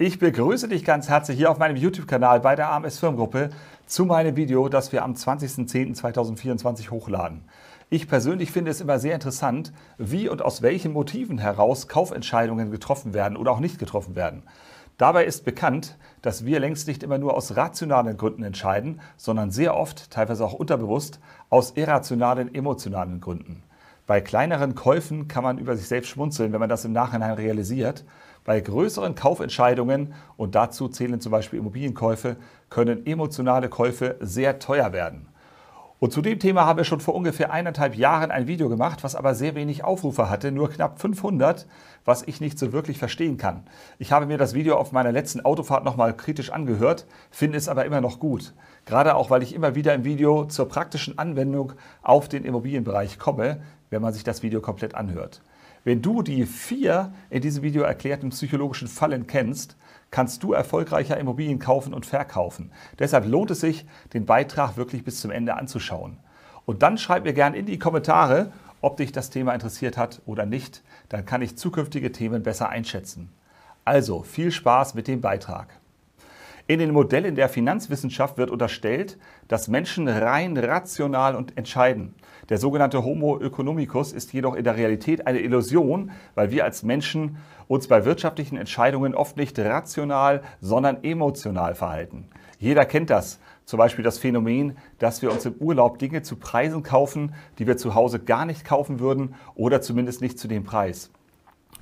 Ich begrüße dich ganz herzlich hier auf meinem YouTube-Kanal bei der AMS Firmengruppe zu meinem Video, das wir am 20.10.2024 hochladen. Ich persönlich finde es immer sehr interessant, wie und aus welchen Motiven heraus Kaufentscheidungen getroffen werden oder auch nicht getroffen werden. Dabei ist bekannt, dass wir längst nicht immer nur aus rationalen Gründen entscheiden, sondern sehr oft, teilweise auch unterbewusst, aus irrationalen, emotionalen Gründen. Bei kleineren Käufen kann man über sich selbst schmunzeln, wenn man das im Nachhinein realisiert. Bei größeren Kaufentscheidungen, und dazu zählen zum Beispiel Immobilienkäufe, können emotionale Käufe sehr teuer werden. Und zu dem Thema habe ich schon vor ungefähr eineinhalb Jahren ein Video gemacht, was aber sehr wenig Aufrufe hatte, nur knapp 500, was ich nicht so wirklich verstehen kann. Ich habe mir das Video auf meiner letzten Autofahrt nochmal kritisch angehört, finde es aber immer noch gut. Gerade auch, weil ich immer wieder im Video zur praktischen Anwendung auf den Immobilienbereich komme, wenn man sich das Video komplett anhört. Wenn du die vier in diesem Video erklärten psychologischen Fallen kennst, kannst du erfolgreicher Immobilien kaufen und verkaufen. Deshalb lohnt es sich, den Beitrag wirklich bis zum Ende anzuschauen. Und dann schreib mir gern in die Kommentare, ob dich das Thema interessiert hat oder nicht. Dann kann ich zukünftige Themen besser einschätzen. Also viel Spaß mit dem Beitrag. In den Modellen der Finanzwissenschaft wird unterstellt, dass Menschen rein rational und entscheiden. Der sogenannte Homo economicus ist jedoch in der Realität eine Illusion, weil wir als Menschen uns bei wirtschaftlichen Entscheidungen oft nicht rational, sondern emotional verhalten. Jeder kennt das. Zum Beispiel das Phänomen, dass wir uns im Urlaub Dinge zu Preisen kaufen, die wir zu Hause gar nicht kaufen würden oder zumindest nicht zu dem Preis.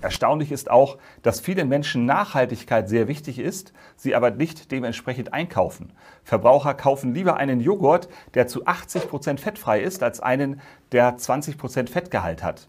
Erstaunlich ist auch, dass vielen Menschen Nachhaltigkeit sehr wichtig ist, sie aber nicht dementsprechend einkaufen. Verbraucher kaufen lieber einen Joghurt, der zu 80% Prozent fettfrei ist, als einen, der 20% Prozent Fettgehalt hat.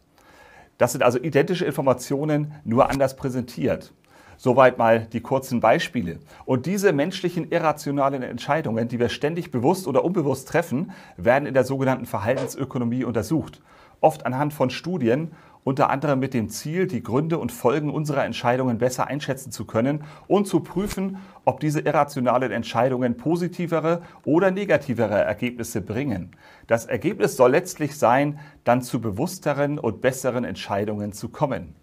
Das sind also identische Informationen, nur anders präsentiert. Soweit mal die kurzen Beispiele. Und diese menschlichen irrationalen Entscheidungen, die wir ständig bewusst oder unbewusst treffen, werden in der sogenannten Verhaltensökonomie untersucht. Oft anhand von Studien unter anderem mit dem Ziel, die Gründe und Folgen unserer Entscheidungen besser einschätzen zu können und zu prüfen, ob diese irrationalen Entscheidungen positivere oder negativere Ergebnisse bringen. Das Ergebnis soll letztlich sein, dann zu bewussteren und besseren Entscheidungen zu kommen.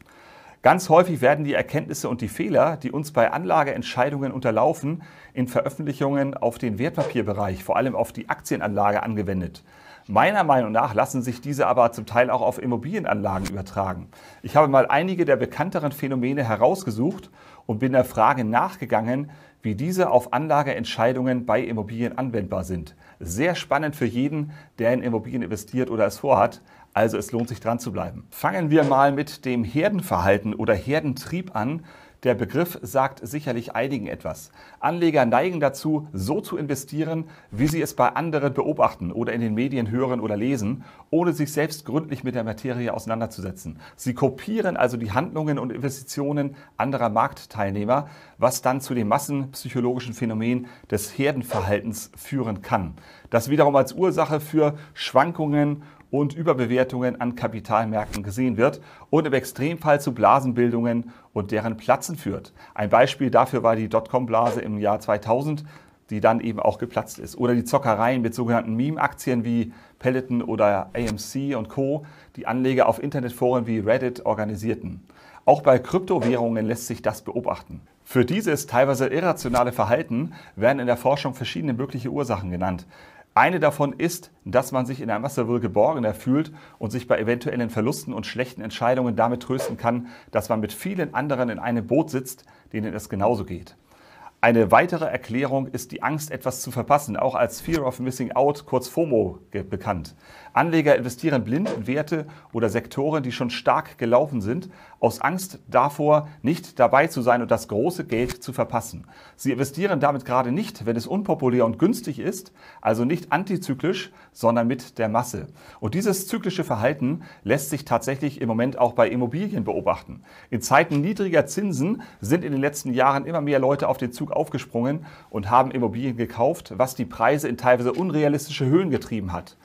Ganz häufig werden die Erkenntnisse und die Fehler, die uns bei Anlageentscheidungen unterlaufen, in Veröffentlichungen auf den Wertpapierbereich, vor allem auf die Aktienanlage angewendet. Meiner Meinung nach lassen sich diese aber zum Teil auch auf Immobilienanlagen übertragen. Ich habe mal einige der bekannteren Phänomene herausgesucht und bin der Frage nachgegangen, wie diese auf Anlageentscheidungen bei Immobilien anwendbar sind. Sehr spannend für jeden, der in Immobilien investiert oder es vorhat. Also es lohnt sich dran zu bleiben. Fangen wir mal mit dem Herdenverhalten oder Herdentrieb an. Der Begriff sagt sicherlich einigen etwas. Anleger neigen dazu, so zu investieren, wie sie es bei anderen beobachten oder in den Medien hören oder lesen, ohne sich selbst gründlich mit der Materie auseinanderzusetzen. Sie kopieren also die Handlungen und Investitionen anderer Marktteilnehmer, was dann zu dem massenpsychologischen Phänomen des Herdenverhaltens führen kann, das wiederum als Ursache für Schwankungen und Überbewertungen an Kapitalmärkten gesehen wird und im Extremfall zu Blasenbildungen und deren Platzen führt. Ein Beispiel dafür war die Dotcom-Blase im Jahr 2000, die dann eben auch geplatzt ist. Oder die Zockereien mit sogenannten Meme-Aktien wie Peloton oder AMC und Co., die Anleger auf Internetforen wie Reddit organisierten. Auch bei Kryptowährungen lässt sich das beobachten. Für dieses teilweise irrationale Verhalten werden in der Forschung verschiedene mögliche Ursachen genannt. Eine davon ist, dass man sich in einem Wasserwirbel geborgener fühlt und sich bei eventuellen Verlusten und schlechten Entscheidungen damit trösten kann, dass man mit vielen anderen in einem Boot sitzt, denen es genauso geht. Eine weitere Erklärung ist die Angst, etwas zu verpassen, auch als Fear of Missing Out, kurz FOMO, bekannt. Anleger investieren blind in Werte oder Sektoren, die schon stark gelaufen sind, aus Angst davor, nicht dabei zu sein und das große Geld zu verpassen. Sie investieren damit gerade nicht, wenn es unpopulär und günstig ist, also nicht antizyklisch, sondern mit der Masse. Und dieses zyklische Verhalten lässt sich tatsächlich im Moment auch bei Immobilien beobachten. In Zeiten niedriger Zinsen sind in den letzten Jahren immer mehr Leute auf den Zug aufgesprungen und haben Immobilien gekauft, was die Preise in teilweise unrealistische Höhen getrieben hat.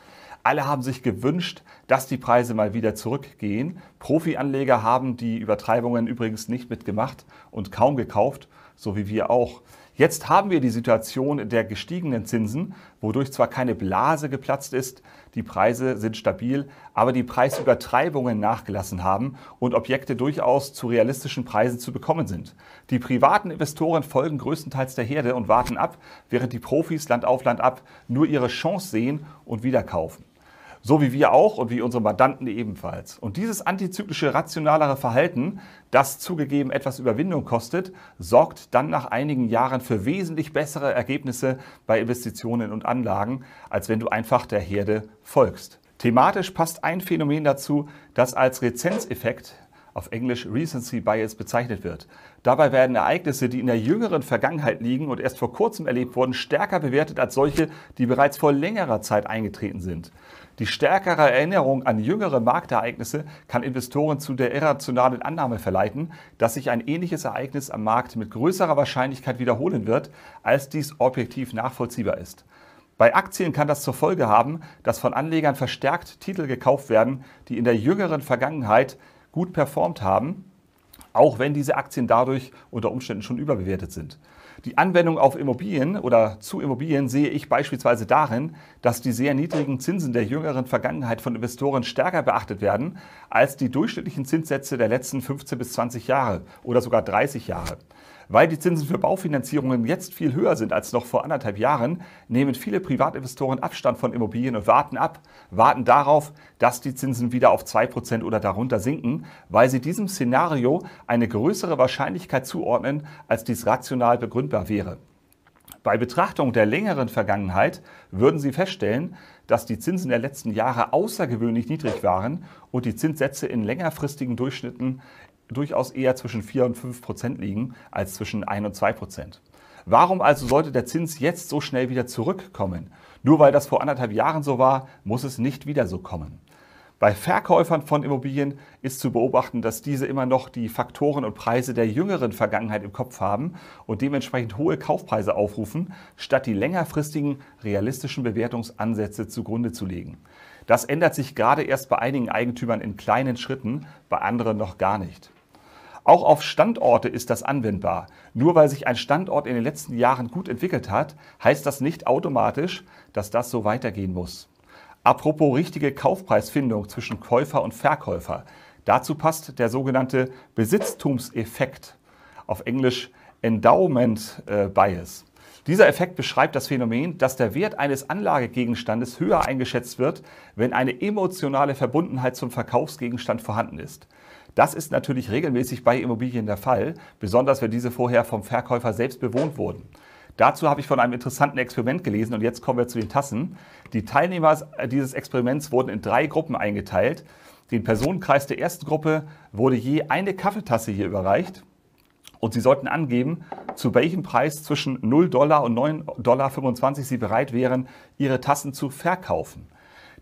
Alle haben sich gewünscht, dass die Preise mal wieder zurückgehen. Profianleger haben die Übertreibungen übrigens nicht mitgemacht und kaum gekauft, so wie wir auch. Jetzt haben wir die Situation der gestiegenen Zinsen, wodurch zwar keine Blase geplatzt ist, die Preise sind stabil, aber die Preisübertreibungen nachgelassen haben und Objekte durchaus zu realistischen Preisen zu bekommen sind. Die privaten Investoren folgen größtenteils der Herde und warten ab, während die Profis Land auf Land ab nur ihre Chance sehen und wieder kaufen. So wie wir auch und wie unsere Mandanten ebenfalls. Und dieses antizyklische, rationalere Verhalten, das zugegeben etwas Überwindung kostet, sorgt dann nach einigen Jahren für wesentlich bessere Ergebnisse bei Investitionen und Anlagen, als wenn du einfach der Herde folgst. Thematisch passt ein Phänomen dazu, das als Rezenzeffekt auf Englisch Recency Bias bezeichnet wird. Dabei werden Ereignisse, die in der jüngeren Vergangenheit liegen und erst vor kurzem erlebt wurden, stärker bewertet als solche, die bereits vor längerer Zeit eingetreten sind. Die stärkere Erinnerung an jüngere Marktereignisse kann Investoren zu der irrationalen Annahme verleiten, dass sich ein ähnliches Ereignis am Markt mit größerer Wahrscheinlichkeit wiederholen wird, als dies objektiv nachvollziehbar ist. Bei Aktien kann das zur Folge haben, dass von Anlegern verstärkt Titel gekauft werden, die in der jüngeren Vergangenheit gut performt haben, auch wenn diese Aktien dadurch unter Umständen schon überbewertet sind. Die Anwendung auf Immobilien oder zu Immobilien sehe ich beispielsweise darin, dass die sehr niedrigen Zinsen der jüngeren Vergangenheit von Investoren stärker beachtet werden als die durchschnittlichen Zinssätze der letzten 15 bis 20 Jahre oder sogar 30 Jahre. Weil die Zinsen für Baufinanzierungen jetzt viel höher sind als noch vor anderthalb Jahren, nehmen viele Privatinvestoren Abstand von Immobilien und warten ab, warten darauf, dass die Zinsen wieder auf 2% oder darunter sinken, weil sie diesem Szenario eine größere Wahrscheinlichkeit zuordnen, als dies rational begründet begründbar wäre. Bei Betrachtung der längeren Vergangenheit würden Sie feststellen, dass die Zinsen der letzten Jahre außergewöhnlich niedrig waren und die Zinssätze in längerfristigen Durchschnitten durchaus eher zwischen 4 und 5 Prozent liegen als zwischen 1 und 2 Prozent. Warum also sollte der Zins jetzt so schnell wieder zurückkommen? Nur weil das vor anderthalb Jahren so war, muss es nicht wieder so kommen. Bei Verkäufern von Immobilien ist zu beobachten, dass diese immer noch die Faktoren und Preise der jüngeren Vergangenheit im Kopf haben und dementsprechend hohe Kaufpreise aufrufen, statt die längerfristigen realistischen Bewertungsansätze zugrunde zu legen. Das ändert sich gerade erst bei einigen Eigentümern in kleinen Schritten, bei anderen noch gar nicht. Auch auf Standorte ist das anwendbar. Nur weil sich ein Standort in den letzten Jahren gut entwickelt hat, heißt das nicht automatisch, dass das so weitergehen muss. Apropos richtige Kaufpreisfindung zwischen Käufer und Verkäufer. Dazu passt der sogenannte Besitztumseffekt, auf Englisch Endowment äh, Bias. Dieser Effekt beschreibt das Phänomen, dass der Wert eines Anlagegegenstandes höher eingeschätzt wird, wenn eine emotionale Verbundenheit zum Verkaufsgegenstand vorhanden ist. Das ist natürlich regelmäßig bei Immobilien der Fall, besonders wenn diese vorher vom Verkäufer selbst bewohnt wurden. Dazu habe ich von einem interessanten Experiment gelesen und jetzt kommen wir zu den Tassen. Die Teilnehmer dieses Experiments wurden in drei Gruppen eingeteilt. Den Personenkreis der ersten Gruppe wurde je eine Kaffeetasse hier überreicht und sie sollten angeben, zu welchem Preis zwischen 0 Dollar und 9,25 Dollar sie bereit wären, ihre Tassen zu verkaufen.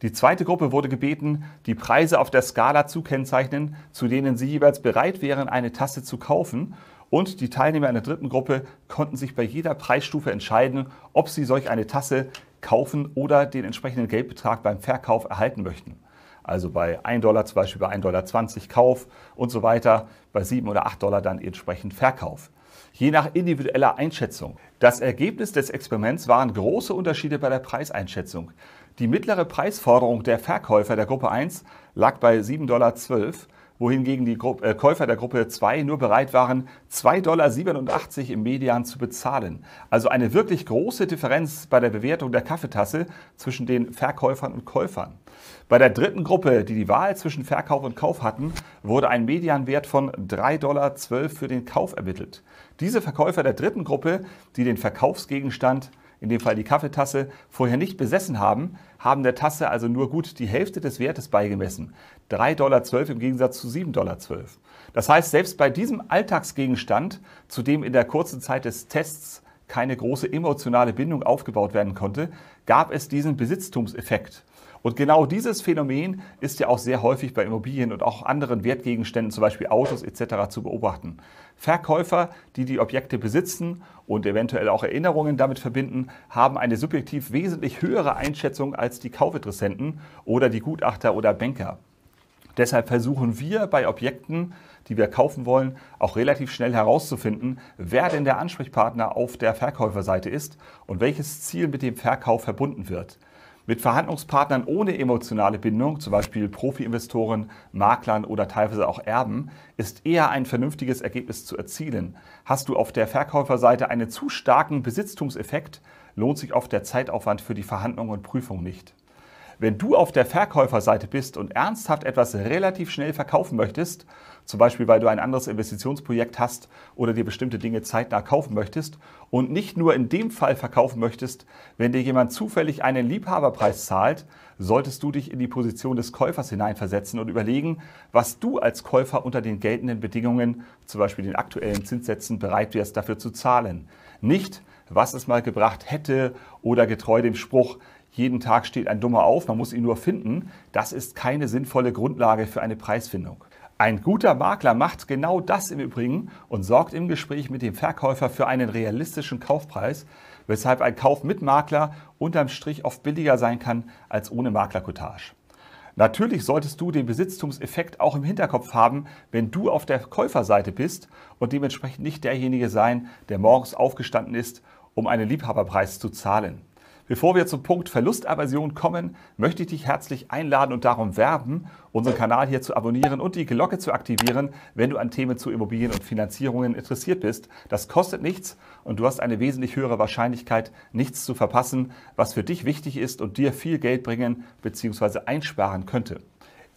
Die zweite Gruppe wurde gebeten, die Preise auf der Skala zu kennzeichnen, zu denen sie jeweils bereit wären, eine Tasse zu kaufen und die Teilnehmer einer dritten Gruppe konnten sich bei jeder Preisstufe entscheiden, ob sie solch eine Tasse kaufen oder den entsprechenden Geldbetrag beim Verkauf erhalten möchten. Also bei 1 Dollar zum Beispiel bei 1,20 Dollar Kauf und so weiter, bei 7 oder 8 Dollar dann entsprechend Verkauf. Je nach individueller Einschätzung. Das Ergebnis des Experiments waren große Unterschiede bei der Preiseinschätzung. Die mittlere Preisforderung der Verkäufer der Gruppe 1 lag bei 7,12 Dollar wohingegen die Gru äh, Käufer der Gruppe 2 nur bereit waren, 2,87 Dollar im Median zu bezahlen. Also eine wirklich große Differenz bei der Bewertung der Kaffeetasse zwischen den Verkäufern und Käufern. Bei der dritten Gruppe, die die Wahl zwischen Verkauf und Kauf hatten, wurde ein Medianwert von 3,12 Dollar für den Kauf ermittelt. Diese Verkäufer der dritten Gruppe, die den Verkaufsgegenstand in dem Fall die Kaffeetasse, vorher nicht besessen haben, haben der Tasse also nur gut die Hälfte des Wertes beigemessen. 3,12 Dollar im Gegensatz zu 7,12 Dollar. Das heißt, selbst bei diesem Alltagsgegenstand, zu dem in der kurzen Zeit des Tests keine große emotionale Bindung aufgebaut werden konnte, gab es diesen Besitztumseffekt. Und genau dieses Phänomen ist ja auch sehr häufig bei Immobilien und auch anderen Wertgegenständen, zum Beispiel Autos etc., zu beobachten. Verkäufer, die die Objekte besitzen und eventuell auch Erinnerungen damit verbinden, haben eine subjektiv wesentlich höhere Einschätzung als die Kaufinteressenten oder die Gutachter oder Banker. Deshalb versuchen wir bei Objekten, die wir kaufen wollen, auch relativ schnell herauszufinden, wer denn der Ansprechpartner auf der Verkäuferseite ist und welches Ziel mit dem Verkauf verbunden wird. Mit Verhandlungspartnern ohne emotionale Bindung, zum Beispiel Profi-Investoren, Maklern oder teilweise auch Erben, ist eher ein vernünftiges Ergebnis zu erzielen. Hast du auf der Verkäuferseite einen zu starken Besitztumseffekt, lohnt sich oft der Zeitaufwand für die Verhandlung und Prüfung nicht. Wenn du auf der Verkäuferseite bist und ernsthaft etwas relativ schnell verkaufen möchtest, zum Beispiel weil du ein anderes Investitionsprojekt hast oder dir bestimmte Dinge zeitnah kaufen möchtest und nicht nur in dem Fall verkaufen möchtest, wenn dir jemand zufällig einen Liebhaberpreis zahlt, solltest du dich in die Position des Käufers hineinversetzen und überlegen, was du als Käufer unter den geltenden Bedingungen, zum Beispiel den aktuellen Zinssätzen, bereit wärst dafür zu zahlen. Nicht, was es mal gebracht hätte oder getreu dem Spruch, jeden Tag steht ein Dummer auf, man muss ihn nur finden, das ist keine sinnvolle Grundlage für eine Preisfindung. Ein guter Makler macht genau das im Übrigen und sorgt im Gespräch mit dem Verkäufer für einen realistischen Kaufpreis, weshalb ein Kauf mit Makler unterm Strich oft billiger sein kann als ohne Maklerkotage. Natürlich solltest du den Besitztumseffekt auch im Hinterkopf haben, wenn du auf der Käuferseite bist und dementsprechend nicht derjenige sein, der morgens aufgestanden ist, um einen Liebhaberpreis zu zahlen. Bevor wir zum Punkt Verlustaversion kommen, möchte ich dich herzlich einladen und darum werben, unseren Kanal hier zu abonnieren und die Glocke zu aktivieren, wenn du an Themen zu Immobilien und Finanzierungen interessiert bist. Das kostet nichts und du hast eine wesentlich höhere Wahrscheinlichkeit, nichts zu verpassen, was für dich wichtig ist und dir viel Geld bringen bzw. einsparen könnte.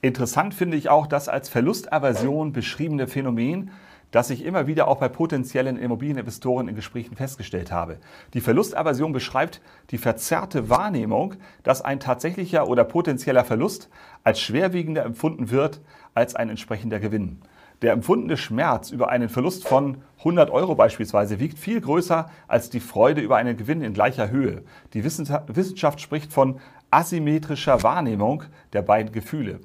Interessant finde ich auch das als Verlustaversion beschriebene Phänomen, das ich immer wieder auch bei potenziellen Immobilieninvestoren in Gesprächen festgestellt habe. Die Verlustaversion beschreibt die verzerrte Wahrnehmung, dass ein tatsächlicher oder potenzieller Verlust als schwerwiegender empfunden wird als ein entsprechender Gewinn. Der empfundene Schmerz über einen Verlust von 100 Euro beispielsweise wiegt viel größer als die Freude über einen Gewinn in gleicher Höhe. Die Wissenschaft spricht von asymmetrischer Wahrnehmung der beiden Gefühle.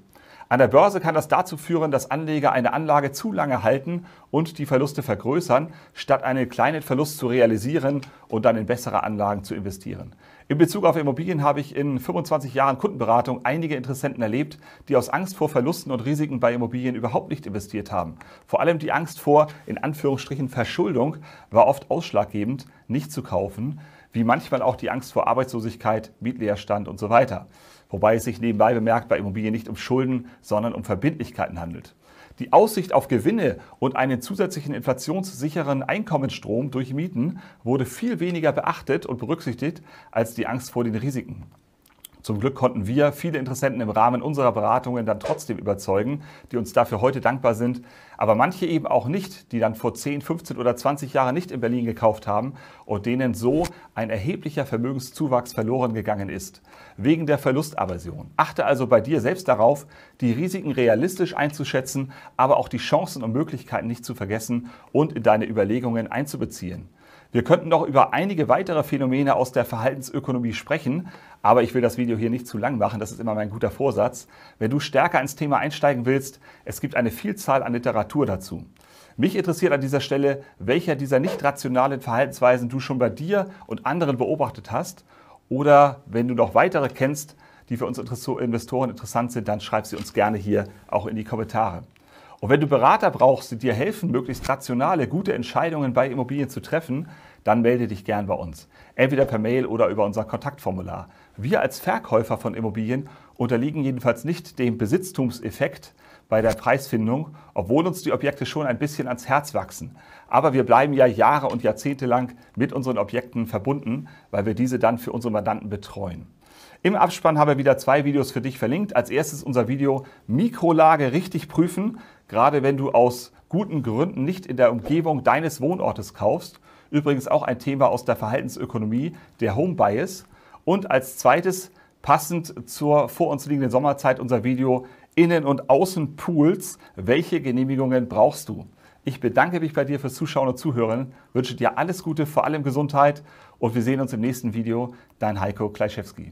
An der Börse kann das dazu führen, dass Anleger eine Anlage zu lange halten und die Verluste vergrößern, statt einen kleinen Verlust zu realisieren und dann in bessere Anlagen zu investieren. In Bezug auf Immobilien habe ich in 25 Jahren Kundenberatung einige Interessenten erlebt, die aus Angst vor Verlusten und Risiken bei Immobilien überhaupt nicht investiert haben. Vor allem die Angst vor, in Anführungsstrichen, Verschuldung war oft ausschlaggebend, nicht zu kaufen, wie manchmal auch die Angst vor Arbeitslosigkeit, Mietleerstand und so weiter wobei es sich nebenbei bemerkt bei Immobilien nicht um Schulden, sondern um Verbindlichkeiten handelt. Die Aussicht auf Gewinne und einen zusätzlichen inflationssicheren Einkommensstrom durch Mieten wurde viel weniger beachtet und berücksichtigt als die Angst vor den Risiken. Zum Glück konnten wir viele Interessenten im Rahmen unserer Beratungen dann trotzdem überzeugen, die uns dafür heute dankbar sind, aber manche eben auch nicht, die dann vor 10, 15 oder 20 Jahren nicht in Berlin gekauft haben und denen so ein erheblicher Vermögenszuwachs verloren gegangen ist, wegen der Verlustaversion. Achte also bei dir selbst darauf, die Risiken realistisch einzuschätzen, aber auch die Chancen und Möglichkeiten nicht zu vergessen und in deine Überlegungen einzubeziehen. Wir könnten noch über einige weitere Phänomene aus der Verhaltensökonomie sprechen, aber ich will das Video hier nicht zu lang machen, das ist immer mein guter Vorsatz. Wenn du stärker ins Thema einsteigen willst, es gibt eine Vielzahl an Literatur dazu. Mich interessiert an dieser Stelle, welcher dieser nicht rationalen Verhaltensweisen du schon bei dir und anderen beobachtet hast oder wenn du noch weitere kennst, die für uns Investoren interessant sind, dann schreib sie uns gerne hier auch in die Kommentare. Und wenn du Berater brauchst, die dir helfen, möglichst rationale, gute Entscheidungen bei Immobilien zu treffen, dann melde dich gern bei uns. Entweder per Mail oder über unser Kontaktformular. Wir als Verkäufer von Immobilien unterliegen jedenfalls nicht dem Besitztumseffekt bei der Preisfindung, obwohl uns die Objekte schon ein bisschen ans Herz wachsen. Aber wir bleiben ja Jahre und Jahrzehnte lang mit unseren Objekten verbunden, weil wir diese dann für unsere Mandanten betreuen. Im Abspann habe ich wieder zwei Videos für dich verlinkt. Als erstes unser Video Mikrolage richtig prüfen, gerade wenn du aus guten Gründen nicht in der Umgebung deines Wohnortes kaufst. Übrigens auch ein Thema aus der Verhaltensökonomie, der Home Bias. Und als zweites, passend zur vor uns liegenden Sommerzeit, unser Video Innen- und Außenpools. Welche Genehmigungen brauchst du? Ich bedanke mich bei dir fürs Zuschauen und Zuhören, wünsche dir alles Gute, vor allem Gesundheit und wir sehen uns im nächsten Video. Dein Heiko Kleischewski.